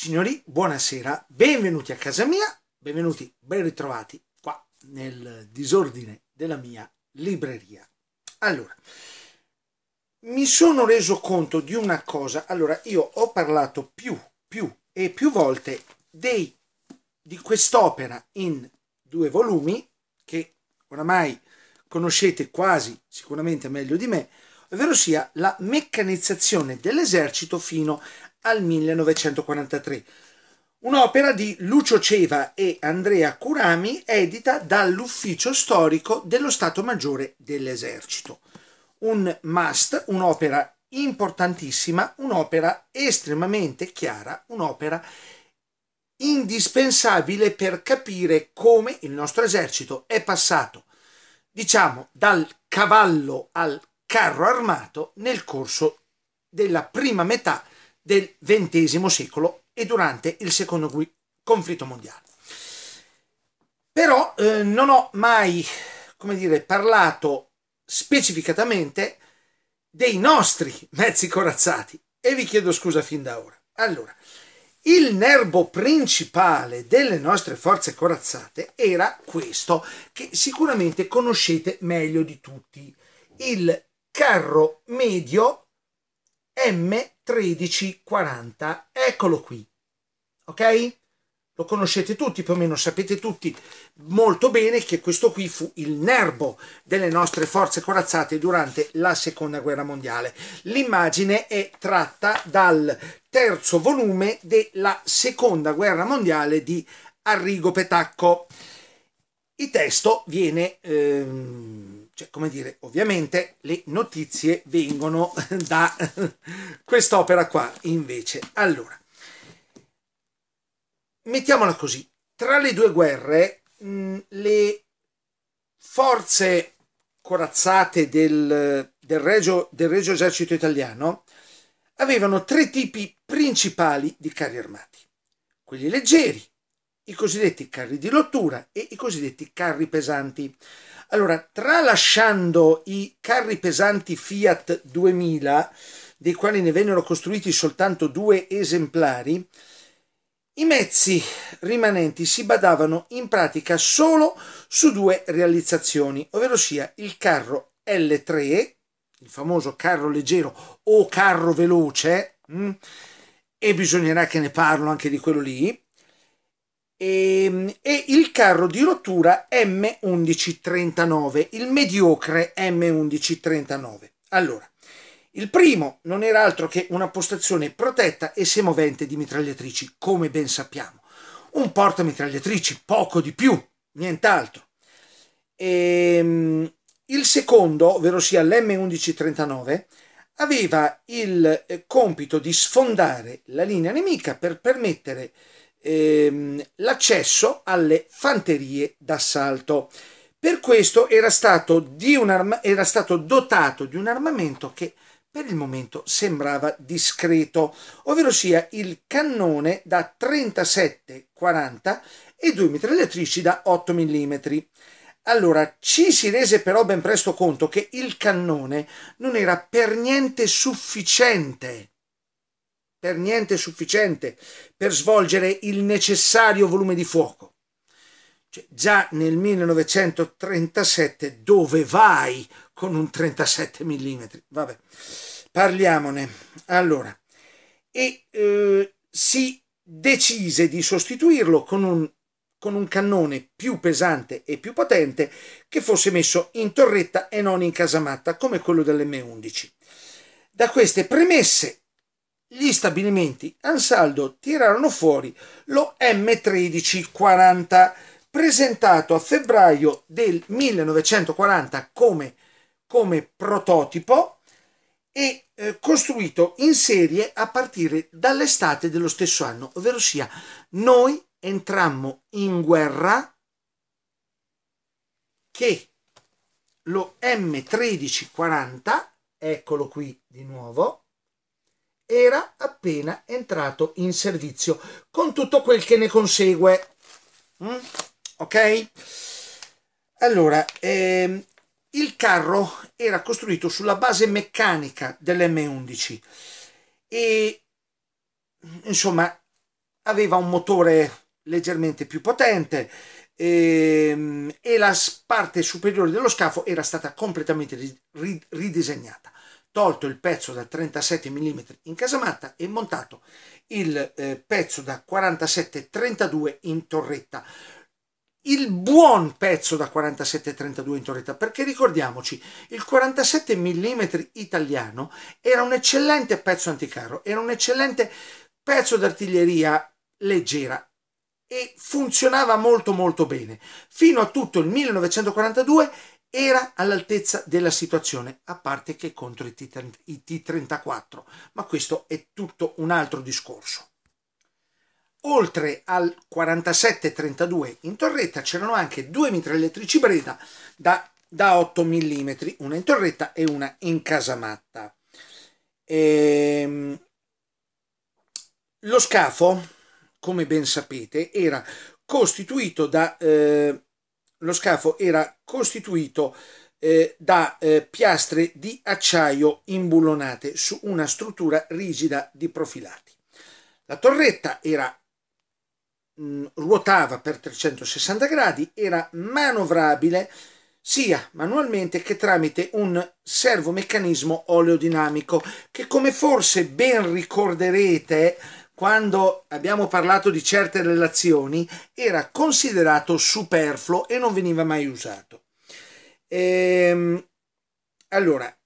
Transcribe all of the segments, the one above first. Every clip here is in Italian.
Signori, buonasera, benvenuti a casa mia, benvenuti, ben ritrovati qua nel disordine della mia libreria. Allora, mi sono reso conto di una cosa. Allora, io ho parlato più, più e più volte dei, di quest'opera in due volumi che oramai conoscete quasi sicuramente meglio di me, ovvero sia la meccanizzazione dell'esercito fino al 1943. Un'opera di Lucio Ceva e Andrea Curami edita dall'Ufficio Storico dello Stato Maggiore dell'Esercito. Un must, un'opera importantissima, un'opera estremamente chiara, un'opera indispensabile per capire come il nostro esercito è passato, diciamo, dal cavallo al carro armato nel corso della prima metà del XX secolo e durante il secondo conflitto mondiale. Però eh, non ho mai, come dire, parlato specificatamente dei nostri mezzi corazzati e vi chiedo scusa fin da ora. Allora, il nervo principale delle nostre forze corazzate era questo, che sicuramente conoscete meglio di tutti, il carro medio M 1340. Eccolo qui. Ok? Lo conoscete tutti, più o meno sapete tutti molto bene che questo qui fu il nervo delle nostre forze corazzate durante la Seconda Guerra Mondiale. L'immagine è tratta dal terzo volume della Seconda Guerra Mondiale di Arrigo Petacco. Il testo viene... Ehm, cioè, come dire, ovviamente le notizie vengono da quest'opera qua, invece. Allora, mettiamola così, tra le due guerre mm, le forze corazzate del, del, regio, del regio esercito italiano avevano tre tipi principali di carri armati. Quelli leggeri, i cosiddetti carri di lottura e i cosiddetti carri pesanti. Allora, tralasciando i carri pesanti Fiat 2000, dei quali ne vennero costruiti soltanto due esemplari, i mezzi rimanenti si badavano in pratica solo su due realizzazioni, ovvero sia il carro L3, il famoso carro leggero o carro veloce, mm, e bisognerà che ne parlo anche di quello lì, e, ehm, e, il carro di rottura M1139, il mediocre M1139. Allora, il primo non era altro che una postazione protetta e semovente di mitragliatrici, come ben sappiamo. Un porta mitragliatrici, poco di più, nient'altro. E, ehm, il secondo, ovvero sia l'M1139, aveva il eh, compito di sfondare la linea nemica per permettere ehm, l'accesso alle fanterie d'assalto. Per questo era stato, di un era stato dotato di un armamento che per il momento sembrava discreto, ovvero sia il cannone da 37-40 e due mitragliatrici da 8 mm. Allora, ci si rese però ben presto conto che il cannone non era per niente sufficiente per niente sufficiente per svolgere il necessario volume di fuoco. Cioè, già nel 1937 dove vai con un 37 mm? Vabbè, parliamone. Allora, e eh, si decise di sostituirlo con un, con un cannone più pesante e più potente che fosse messo in torretta e non in casamatta come quello dell'M11. Da queste premesse gli stabilimenti Ansaldo tirarono fuori lo M1340 presentato a febbraio del 1940 come, come prototipo e eh, costruito in serie a partire dall'estate dello stesso anno, ovvero sia noi entrammo in guerra che lo M1340, eccolo qui di nuovo, era appena entrato in servizio, con tutto quel che ne consegue. Mm? Ok? Allora, ehm, il carro era costruito sulla base meccanica dell'M11 e insomma aveva un motore leggermente più potente ehm, e la parte superiore dello scafo era stata completamente ridisegnata tolto il pezzo da 37 mm in casamatta e montato il eh, pezzo da 47-32 in torretta. Il buon pezzo da 47-32 in torretta, perché ricordiamoci, il 47 mm italiano era un eccellente pezzo anticarro, era un eccellente pezzo d'artiglieria leggera e funzionava molto molto bene fino a tutto il 1942 era all'altezza della situazione, a parte che contro i, T- i T-34, ma questo è tutto un altro discorso. Oltre al 47-32 in torretta c'erano anche due mitragliatrici Breda da, da 8 mm, una in torretta e una in casamatta. Ehm, lo scafo, come ben sapete, era costituito da eh, lo scafo era costituito eh, da eh, piastre di acciaio imbullonate su una struttura rigida di profilati. La torretta era, mh, mm, ruotava per 360 gradi, era manovrabile sia manualmente che tramite un servomeccanismo oleodinamico che come forse ben ricorderete quando abbiamo parlato di certe relazioni, era considerato superfluo e non veniva mai usato. Ehm, allora,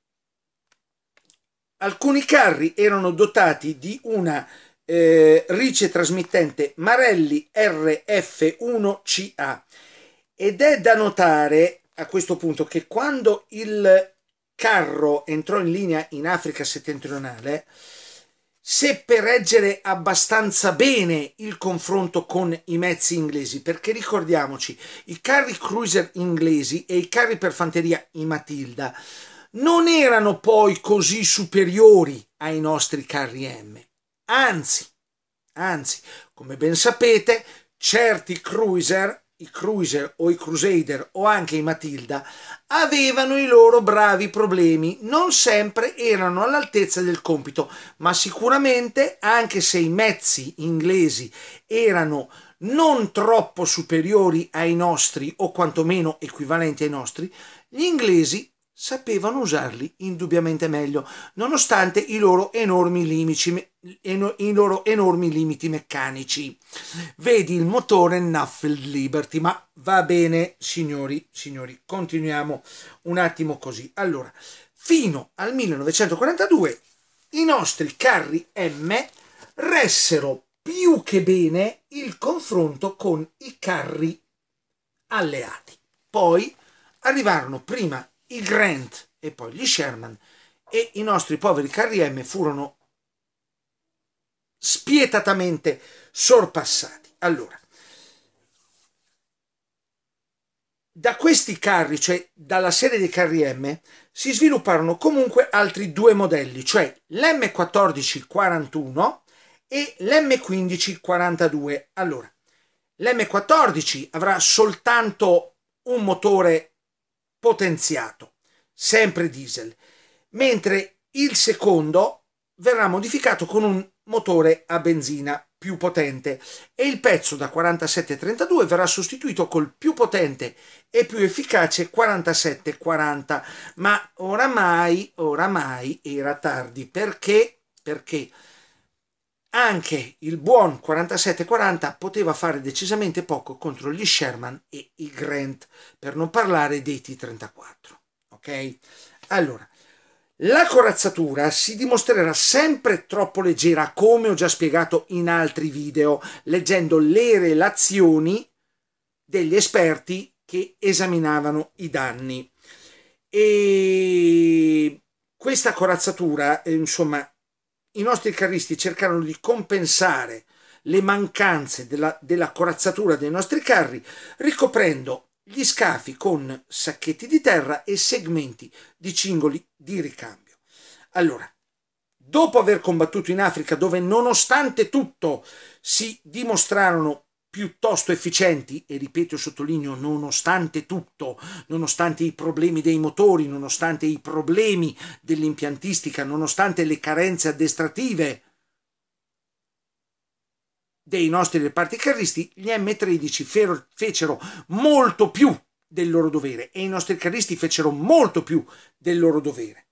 alcuni carri erano dotati di una eh, rice trasmittente Marelli RF1CA ed è da notare a questo punto che quando il carro entrò in linea in Africa settentrionale, se per reggere abbastanza bene il confronto con i mezzi inglesi, perché ricordiamoci, i carri cruiser inglesi e i carri per fanteria, i Matilda, non erano poi così superiori ai nostri carri M. Anzi, anzi, come ben sapete, certi cruiser i Cruiser o i Crusader o anche i Matilda avevano i loro bravi problemi, non sempre erano all'altezza del compito, ma sicuramente anche se i mezzi inglesi erano non troppo superiori ai nostri o quantomeno equivalenti ai nostri, gli inglesi sapevano usarli indubbiamente meglio, nonostante i loro enormi limiti, i loro enormi limiti meccanici. Vedi il motore Nuffield Liberty, ma va bene, signori, signori, continuiamo un attimo così. Allora, fino al 1942 i nostri carri M ressero più che bene il confronto con i carri alleati. Poi arrivarono prima i Grant e poi gli Sherman e i nostri poveri carri M furono spietatamente sorpassati. Allora, da questi carri, cioè dalla serie dei carri M, si svilupparono comunque altri due modelli, cioè l'M1441 e l'M1542. Allora, l'M14 avrà soltanto un motore potenziato, sempre diesel, mentre il secondo verrà modificato con un motore a benzina più potente e il pezzo da 47-32 verrà sostituito col più potente e più efficace 47-40 ma oramai oramai era tardi perché perché anche il buon 47-40 poteva fare decisamente poco contro gli Sherman e i Grant per non parlare dei T34 ok allora la corazzatura si dimostrerà sempre troppo leggera, come ho già spiegato in altri video, leggendo le relazioni degli esperti che esaminavano i danni. E questa corazzatura, eh, insomma, i nostri carristi cercarono di compensare le mancanze della, della corazzatura dei nostri carri ricoprendo gli scafi con sacchetti di terra e segmenti di cingoli di ricambio. Allora, dopo aver combattuto in Africa, dove nonostante tutto si dimostrarono piuttosto efficienti, e ripeto e sottolineo, nonostante tutto, nonostante i problemi dei motori, nonostante i problemi dell'impiantistica, nonostante le carenze addestrative, dei nostri reparti carristi, gli M13 fecero molto più del loro dovere e i nostri carristi fecero molto più del loro dovere.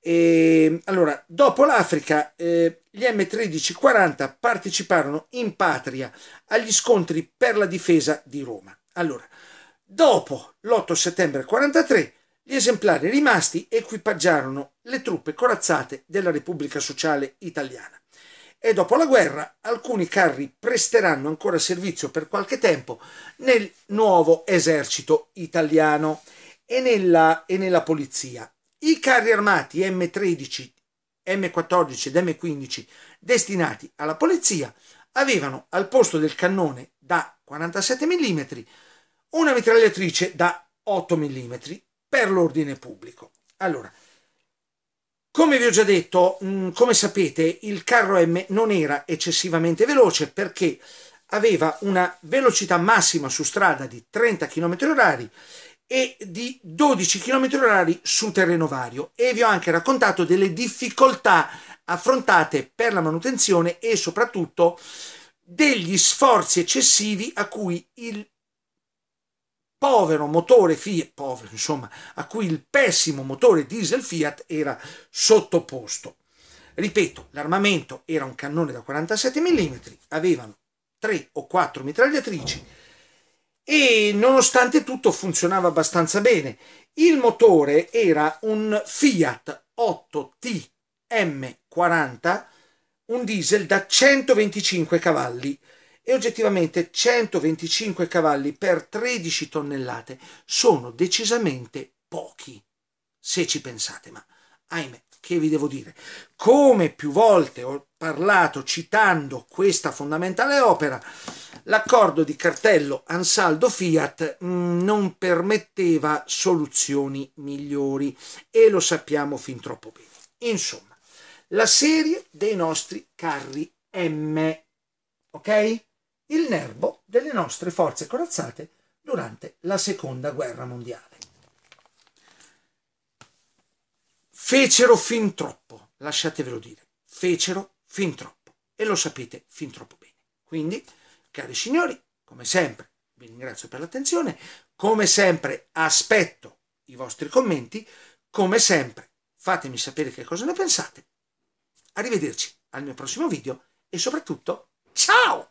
E, ehm, allora, dopo l'Africa, eh, gli M1340 parteciparono in patria agli scontri per la difesa di Roma. Allora, dopo l'8 settembre 1943, gli esemplari rimasti equipaggiarono le truppe corazzate della Repubblica Sociale Italiana e dopo la guerra alcuni carri presteranno ancora servizio per qualche tempo nel nuovo esercito italiano e nella, e nella polizia. I carri armati M13, M14 ed M15 destinati alla polizia avevano al posto del cannone da 47 mm una mitragliatrice da 8 mm per l'ordine pubblico. Allora, come vi ho già detto, mm, come sapete, il carro M non era eccessivamente veloce perché aveva una velocità massima su strada di 30 km/h e di 12 km/h su terreno vario e vi ho anche raccontato delle difficoltà affrontate per la manutenzione e soprattutto degli sforzi eccessivi a cui il povero motore Fiat, povero insomma, a cui il pessimo motore diesel Fiat era sottoposto. Ripeto, l'armamento era un cannone da 47 mm, avevano 3 o 4 mitragliatrici e nonostante tutto funzionava abbastanza bene. Il motore era un Fiat 8T M40, un diesel da 125 cavalli e oggettivamente 125 cavalli per 13 tonnellate sono decisamente pochi, se ci pensate, ma ahimè, che vi devo dire? Come più volte ho parlato citando questa fondamentale opera, l'accordo di cartello Ansaldo-Fiat mm, non permetteva soluzioni migliori e lo sappiamo fin troppo bene. Insomma, la serie dei nostri carri M, ok? il nervo delle nostre forze corazzate durante la seconda guerra mondiale. Fecero fin troppo, lasciatevelo dire, fecero fin troppo e lo sapete fin troppo bene. Quindi, cari signori, come sempre, vi ringrazio per l'attenzione, come sempre aspetto i vostri commenti, come sempre fatemi sapere che cosa ne pensate. Arrivederci al mio prossimo video e soprattutto ciao!